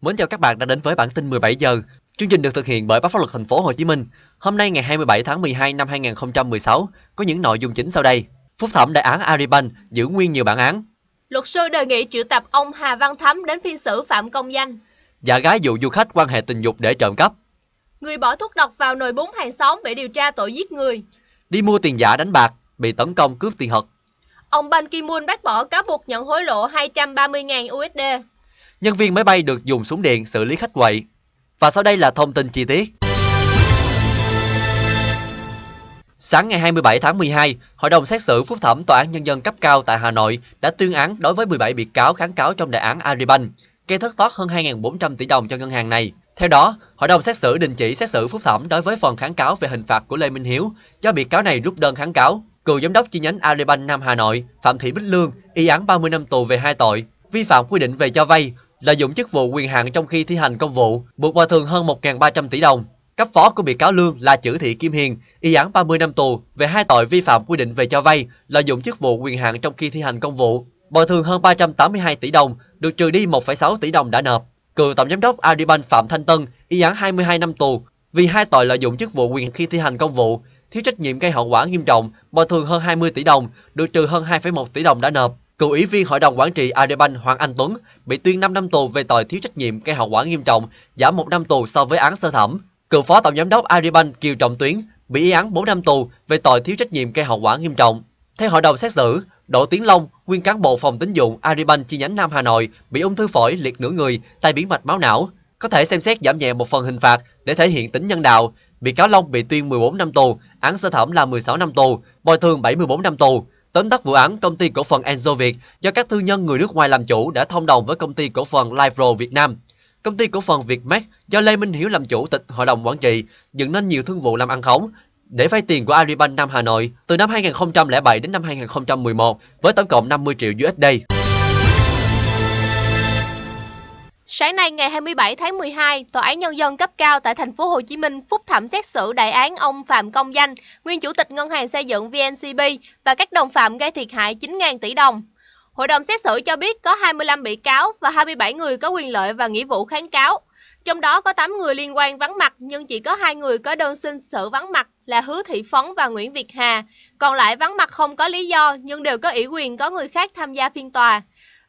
Mến chào các bạn đã đến với bản tin 17 giờ. Chương trình được thực hiện bởi Báo Pháp luật Thành phố Hồ Chí Minh. Hôm nay ngày 27 tháng 12 năm 2016 có những nội dung chính sau đây. Phúc thẩm đại án AriBan giữ nguyên nhiều bản án. Luật sư đề nghị triệu tập ông Hà Văn Thắm đến phiên xử phạm công danh. Giả gái dụ du khách quan hệ tình dục để trộm cắp. Người bỏ thuốc độc vào nồi bún hàng xóm bị điều tra tội giết người. Đi mua tiền giả đánh bạc, bị tấn công cướp tiền thật. Ông Ban Ki-moon bác bỏ cáo buộc nhận hối lộ 230.000 USD nhân viên máy bay được dùng súng điện xử lý khách quậy. Và sau đây là thông tin chi tiết. Sáng ngày 27 tháng 12, Hội đồng xét xử phúc thẩm Tòa án Nhân dân cấp cao tại Hà Nội đã tuyên án đối với 17 bị cáo kháng cáo trong đại án Aribank, gây thất thoát hơn 2.400 tỷ đồng cho ngân hàng này. Theo đó, Hội đồng xét xử đình chỉ xét xử phúc thẩm đối với phần kháng cáo về hình phạt của Lê Minh Hiếu do bị cáo này rút đơn kháng cáo. Cựu giám đốc chi nhánh Aribank Nam Hà Nội Phạm Thị Bích Lương y án 30 năm tù về hai tội vi phạm quy định về cho vay, lợi dụng chức vụ quyền hạn trong khi thi hành công vụ, buộc bồi thường hơn 1.300 tỷ đồng. Cấp phó của bị cáo Lương là Chữ Thị Kim Hiền, y án 30 năm tù về hai tội vi phạm quy định về cho vay, lợi dụng chức vụ quyền hạn trong khi thi hành công vụ, bồi thường hơn 382 tỷ đồng, được trừ đi 1,6 tỷ đồng đã nộp. Cựu tổng giám đốc adibank Phạm Thanh Tân, y án 22 năm tù vì hai tội lợi dụng chức vụ quyền khi thi hành công vụ, thiếu trách nhiệm gây hậu quả nghiêm trọng, bồi thường hơn 20 tỷ đồng, được trừ hơn 2,1 tỷ đồng đã nộp. Cựu ủy viên Hội đồng Quản trị Adebank Hoàng Anh Tuấn bị tuyên 5 năm tù về tội thiếu trách nhiệm gây hậu quả nghiêm trọng, giảm 1 năm tù so với án sơ thẩm. Cựu phó tổng giám đốc Adebank Kiều Trọng Tuyến bị y án 4 năm tù về tội thiếu trách nhiệm gây hậu quả nghiêm trọng. Theo hội đồng xét xử, Đỗ Tiến Long, nguyên cán bộ phòng tín dụng Aribank chi nhánh Nam Hà Nội, bị ung thư phổi liệt nửa người, tai biến mạch máu não, có thể xem xét giảm nhẹ một phần hình phạt để thể hiện tính nhân đạo. Bị cáo Long bị tuyên 14 năm tù, án sơ thẩm là 16 năm tù, bồi thường 74 năm tù. Tóm tắt vụ án, công ty cổ phần Enzo Việt do các tư nhân người nước ngoài làm chủ đã thông đồng với công ty cổ phần Livro Việt Nam. Công ty cổ phần Vietmax do Lê Minh Hiếu làm chủ tịch hội đồng quản trị, dựng nên nhiều thương vụ làm ăn khống để vay tiền của Agribank Nam Hà Nội từ năm 2007 đến năm 2011 với tổng cộng 50 triệu USD. Sáng nay ngày 27 tháng 12, Tòa án Nhân dân cấp cao tại thành phố Hồ Chí Minh phúc thẩm xét xử đại án ông Phạm Công Danh, nguyên chủ tịch Ngân hàng xây dựng VNCB và các đồng phạm gây thiệt hại 9.000 tỷ đồng. Hội đồng xét xử cho biết có 25 bị cáo và 27 người có quyền lợi và nghĩa vụ kháng cáo. Trong đó có 8 người liên quan vắng mặt nhưng chỉ có 2 người có đơn xin sự vắng mặt là Hứa Thị Phấn và Nguyễn Việt Hà. Còn lại vắng mặt không có lý do nhưng đều có ủy quyền có người khác tham gia phiên tòa.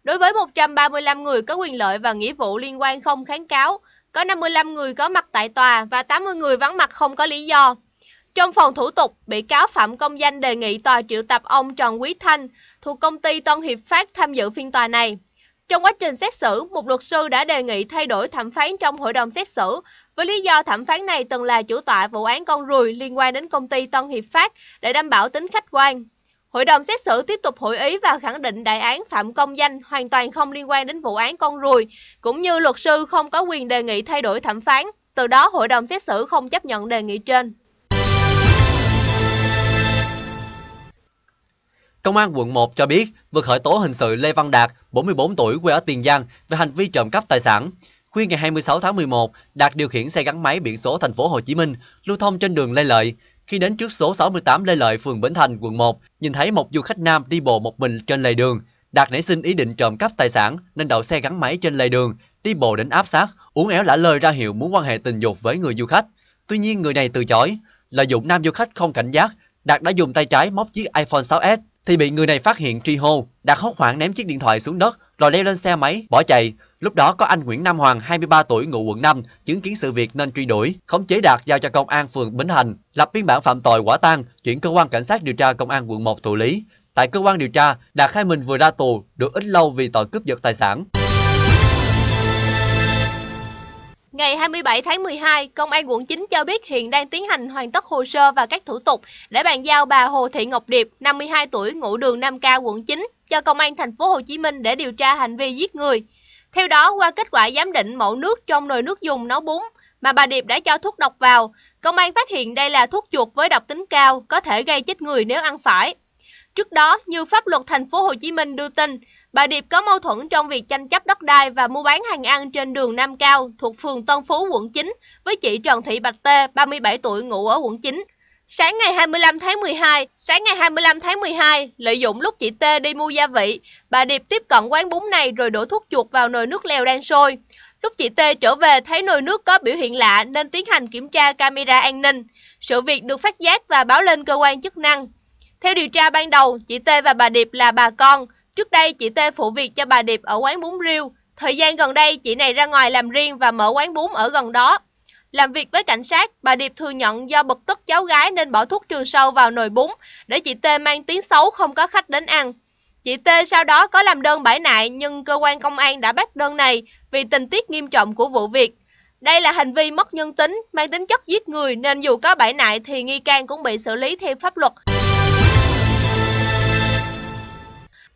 Đối với 135 người có quyền lợi và nghĩa vụ liên quan không kháng cáo, có 55 người có mặt tại tòa và 80 người vắng mặt không có lý do. Trong phòng thủ tục, bị cáo Phạm Công Danh đề nghị tòa triệu tập ông Trần Quý Thanh thuộc công ty Tân Hiệp Phát tham dự phiên tòa này. Trong quá trình xét xử, một luật sư đã đề nghị thay đổi thẩm phán trong hội đồng xét xử với lý do thẩm phán này từng là chủ tọa vụ án con ruồi liên quan đến công ty Tân Hiệp Phát để đảm bảo tính khách quan. Hội đồng xét xử tiếp tục hội ý và khẳng định đại án Phạm Công Danh hoàn toàn không liên quan đến vụ án con ruồi, cũng như luật sư không có quyền đề nghị thay đổi thẩm phán. Từ đó, hội đồng xét xử không chấp nhận đề nghị trên. Công an quận 1 cho biết vừa khởi tố hình sự Lê Văn Đạt, 44 tuổi, quê ở Tiền Giang về hành vi trộm cắp tài sản. Khuya ngày 26 tháng 11, Đạt điều khiển xe gắn máy biển số thành phố Hồ Chí Minh lưu thông trên đường Lê Lợi. Khi đến trước số 68 Lê Lợi, phường Bến Thành, quận 1, nhìn thấy một du khách nam đi bộ một mình trên lề đường. Đạt nảy sinh ý định trộm cắp tài sản nên đậu xe gắn máy trên lề đường, đi bộ đến áp sát, uống éo lả lời ra hiệu muốn quan hệ tình dục với người du khách. Tuy nhiên người này từ chối, lợi dụng nam du khách không cảnh giác, Đạt đã dùng tay trái móc chiếc iPhone 6s thì bị người này phát hiện tri hô, đạt hốt hoảng ném chiếc điện thoại xuống đất rồi leo lên xe máy bỏ chạy. Lúc đó có anh Nguyễn Nam Hoàng 23 tuổi ngụ quận 5 chứng kiến sự việc nên truy đuổi, khống chế đạt giao cho công an phường Bến Thành, lập biên bản phạm tội quả tang, chuyển cơ quan cảnh sát điều tra công an quận 1 thụ lý. Tại cơ quan điều tra, Đạt khai mình vừa ra tù, được ít lâu vì tội cướp giật tài sản. Ngày 27 tháng 12, Công an quận 9 cho biết hiện đang tiến hành hoàn tất hồ sơ và các thủ tục để bàn giao bà Hồ Thị Ngọc Điệp, 52 tuổi, ngụ đường Nam Ca, quận 9, cho Công an thành phố Hồ Chí Minh để điều tra hành vi giết người. Theo đó, qua kết quả giám định mẫu nước trong nồi nước dùng nấu bún mà bà Điệp đã cho thuốc độc vào, công an phát hiện đây là thuốc chuột với độc tính cao, có thể gây chết người nếu ăn phải. Trước đó, như pháp luật thành phố Hồ Chí Minh đưa tin, Bà Điệp có mâu thuẫn trong việc tranh chấp đất đai và mua bán hàng ăn trên đường Nam Cao thuộc phường Tân Phú, quận 9 với chị Trần Thị Bạch Tê, 37 tuổi, ngụ ở quận 9. Sáng ngày 25 tháng 12, sáng ngày 25 tháng 12, lợi dụng lúc chị Tê đi mua gia vị, bà Điệp tiếp cận quán bún này rồi đổ thuốc chuột vào nồi nước lèo đang sôi. Lúc chị Tê trở về thấy nồi nước có biểu hiện lạ nên tiến hành kiểm tra camera an ninh. Sự việc được phát giác và báo lên cơ quan chức năng. Theo điều tra ban đầu, chị Tê và bà Điệp là bà con, Trước đây chị Tê phụ việc cho bà Điệp ở quán bún riêu. Thời gian gần đây chị này ra ngoài làm riêng và mở quán bún ở gần đó. Làm việc với cảnh sát, bà Điệp thừa nhận do bực tức cháu gái nên bỏ thuốc trừ sâu vào nồi bún để chị Tê mang tiếng xấu không có khách đến ăn. Chị Tê sau đó có làm đơn bãi nại nhưng cơ quan công an đã bác đơn này vì tình tiết nghiêm trọng của vụ việc. Đây là hành vi mất nhân tính, mang tính chất giết người nên dù có bãi nại thì nghi can cũng bị xử lý theo pháp luật.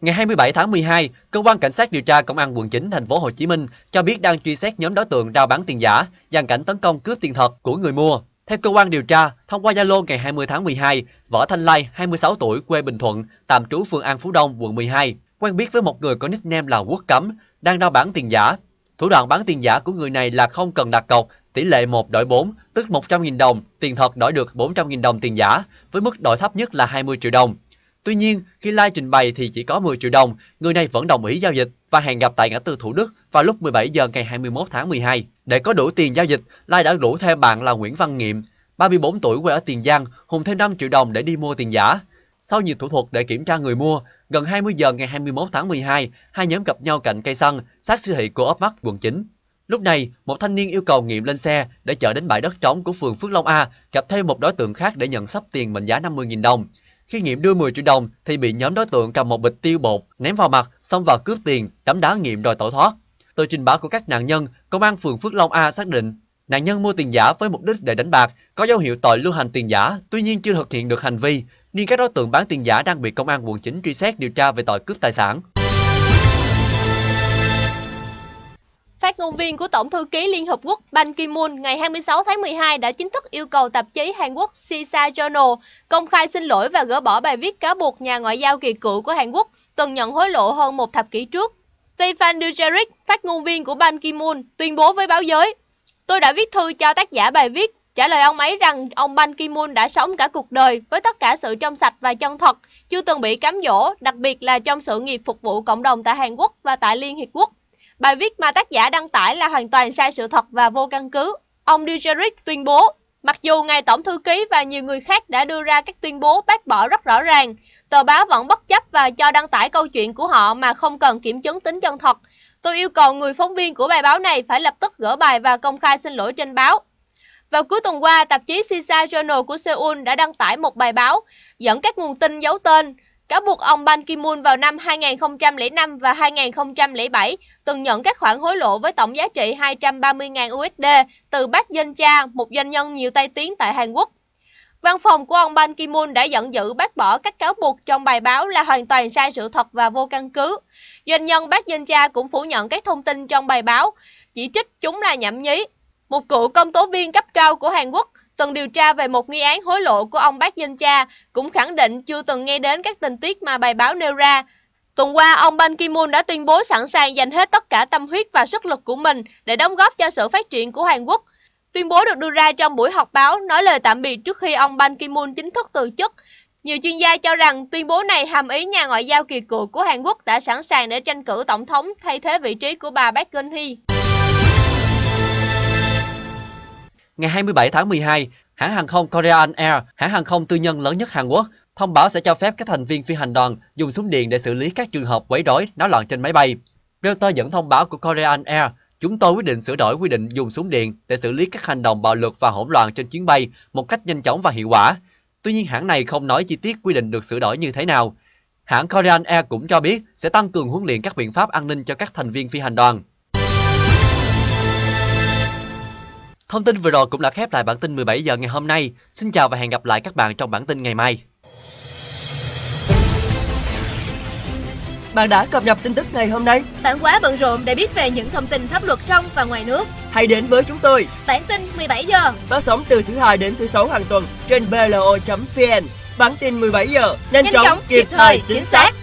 Ngày 27 tháng 12, cơ quan cảnh sát điều tra công an quận 9 thành phố Hồ Chí Minh cho biết đang truy xét nhóm đối tượng rao bán tiền giả, dàn cảnh tấn công cướp tiền thật của người mua. Theo cơ quan điều tra, thông qua Zalo ngày 20 tháng 12, Võ Thanh Lai, 26 tuổi, quê Bình Thuận, tạm trú phường An Phú Đông, quận 12, quen biết với một người có nickname là Quốc Cấm, đang rao bán tiền giả. Thủ đoạn bán tiền giả của người này là không cần đặt cọc, tỷ lệ 1 đổi 4, tức 100.000 đồng, tiền thật đổi được 400.000 đồng tiền giả, với mức đổi thấp nhất là 20 triệu đồng. Tuy nhiên, khi Lai trình bày thì chỉ có 10 triệu đồng, người này vẫn đồng ý giao dịch và hẹn gặp tại ngã tư Thủ Đức vào lúc 17 giờ ngày 21 tháng 12. Để có đủ tiền giao dịch, Lai đã rủ thêm bạn là Nguyễn Văn Nghiệm, 34 tuổi quê ở Tiền Giang, hùng thêm 5 triệu đồng để đi mua tiền giả. Sau nhiều thủ thuật để kiểm tra người mua, gần 20 giờ ngày 21 tháng 12, hai nhóm gặp nhau cạnh cây xăng, sát siêu thị của ấp mắt quận 9. Lúc này, một thanh niên yêu cầu Nghiệm lên xe để chở đến bãi đất trống của phường Phước Long A, gặp thêm một đối tượng khác để nhận sắp tiền mệnh giá 50.000 đồng. Khi Nghiệm đưa 10 triệu đồng thì bị nhóm đối tượng cầm một bịch tiêu bột ném vào mặt, xong vào cướp tiền, đấm đá Nghiệm rồi tẩu thoát. Từ trình báo của các nạn nhân, công an phường Phước Long A xác định nạn nhân mua tiền giả với mục đích để đánh bạc, có dấu hiệu tội lưu hành tiền giả, tuy nhiên chưa thực hiện được hành vi, nên các đối tượng bán tiền giả đang bị công an quận 9 truy xét điều tra về tội cướp tài sản. Phát ngôn viên của Tổng thư ký Liên Hợp Quốc Ban Ki-moon ngày 26 tháng 12 đã chính thức yêu cầu tạp chí Hàn Quốc Sisa Journal công khai xin lỗi và gỡ bỏ bài viết cáo buộc nhà ngoại giao kỳ cựu của Hàn Quốc từng nhận hối lộ hơn một thập kỷ trước. Stefan Dujeric, phát ngôn viên của Ban Ki-moon, tuyên bố với báo giới, Tôi đã viết thư cho tác giả bài viết, trả lời ông ấy rằng ông Ban Ki-moon đã sống cả cuộc đời với tất cả sự trong sạch và chân thật, chưa từng bị cám dỗ, đặc biệt là trong sự nghiệp phục vụ cộng đồng tại Hàn Quốc và tại Liên Hiệp Quốc. Bài viết mà tác giả đăng tải là hoàn toàn sai sự thật và vô căn cứ. Ông Dujeric tuyên bố, mặc dù ngài tổng thư ký và nhiều người khác đã đưa ra các tuyên bố bác bỏ rất rõ ràng, tờ báo vẫn bất chấp và cho đăng tải câu chuyện của họ mà không cần kiểm chứng tính chân thật. Tôi yêu cầu người phóng viên của bài báo này phải lập tức gỡ bài và công khai xin lỗi trên báo. Vào cuối tuần qua, tạp chí Sisa Journal của Seoul đã đăng tải một bài báo dẫn các nguồn tin giấu tên cáo buộc ông Ban Ki-moon vào năm 2005 và 2007 từng nhận các khoản hối lộ với tổng giá trị 230.000 USD từ bác Dân Cha, một doanh nhân nhiều tay tiếng tại Hàn Quốc. Văn phòng của ông Ban Ki-moon đã giận dữ bác bỏ các cáo buộc trong bài báo là hoàn toàn sai sự thật và vô căn cứ. Doanh nhân bác Dân Cha cũng phủ nhận các thông tin trong bài báo, chỉ trích chúng là nhảm nhí. Một cựu công tố viên cấp cao của Hàn Quốc Tuần điều tra về một nghi án hối lộ của ông Bác Dân Cha cũng khẳng định chưa từng nghe đến các tình tiết mà bài báo nêu ra. Tuần qua, ông Ban Ki-moon đã tuyên bố sẵn sàng dành hết tất cả tâm huyết và sức lực của mình để đóng góp cho sự phát triển của Hàn Quốc. Tuyên bố được đưa ra trong buổi họp báo nói lời tạm biệt trước khi ông Ban Ki-moon chính thức từ chức. Nhiều chuyên gia cho rằng tuyên bố này hàm ý nhà ngoại giao kỳ cựu của Hàn Quốc đã sẵn sàng để tranh cử tổng thống thay thế vị trí của bà Park Geun-hye. Ngày 27 tháng 12, hãng hàng không Korean Air, hãng hàng không tư nhân lớn nhất Hàn Quốc, thông báo sẽ cho phép các thành viên phi hành đoàn dùng súng điện để xử lý các trường hợp quấy rối, náo loạn trên máy bay. Reuters dẫn thông báo của Korean Air, chúng tôi quyết định sửa đổi quy định dùng súng điện để xử lý các hành động bạo lực và hỗn loạn trên chuyến bay một cách nhanh chóng và hiệu quả. Tuy nhiên hãng này không nói chi tiết quy định được sửa đổi như thế nào. Hãng Korean Air cũng cho biết sẽ tăng cường huấn luyện các biện pháp an ninh cho các thành viên phi hành đoàn. Thông tin vừa rồi cũng đã khép lại bản tin 17 giờ ngày hôm nay. Xin chào và hẹn gặp lại các bạn trong bản tin ngày mai. Bạn đã cập nhật tin tức ngày hôm nay? Bạn quá bận rộn để biết về những thông tin pháp luật trong và ngoài nước. Hãy đến với chúng tôi. Bản tin 17 giờ. Phát sóng từ thứ hai đến thứ sáu hàng tuần trên blo.vn. Bản tin 17 giờ nhanh, nhanh chóng, chóng, kịp thời, chính xác.